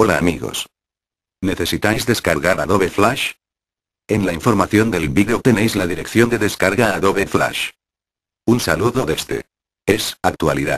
Hola amigos. ¿Necesitáis descargar Adobe Flash? En la información del vídeo tenéis la dirección de descarga Adobe Flash. Un saludo de este. Es actualidad.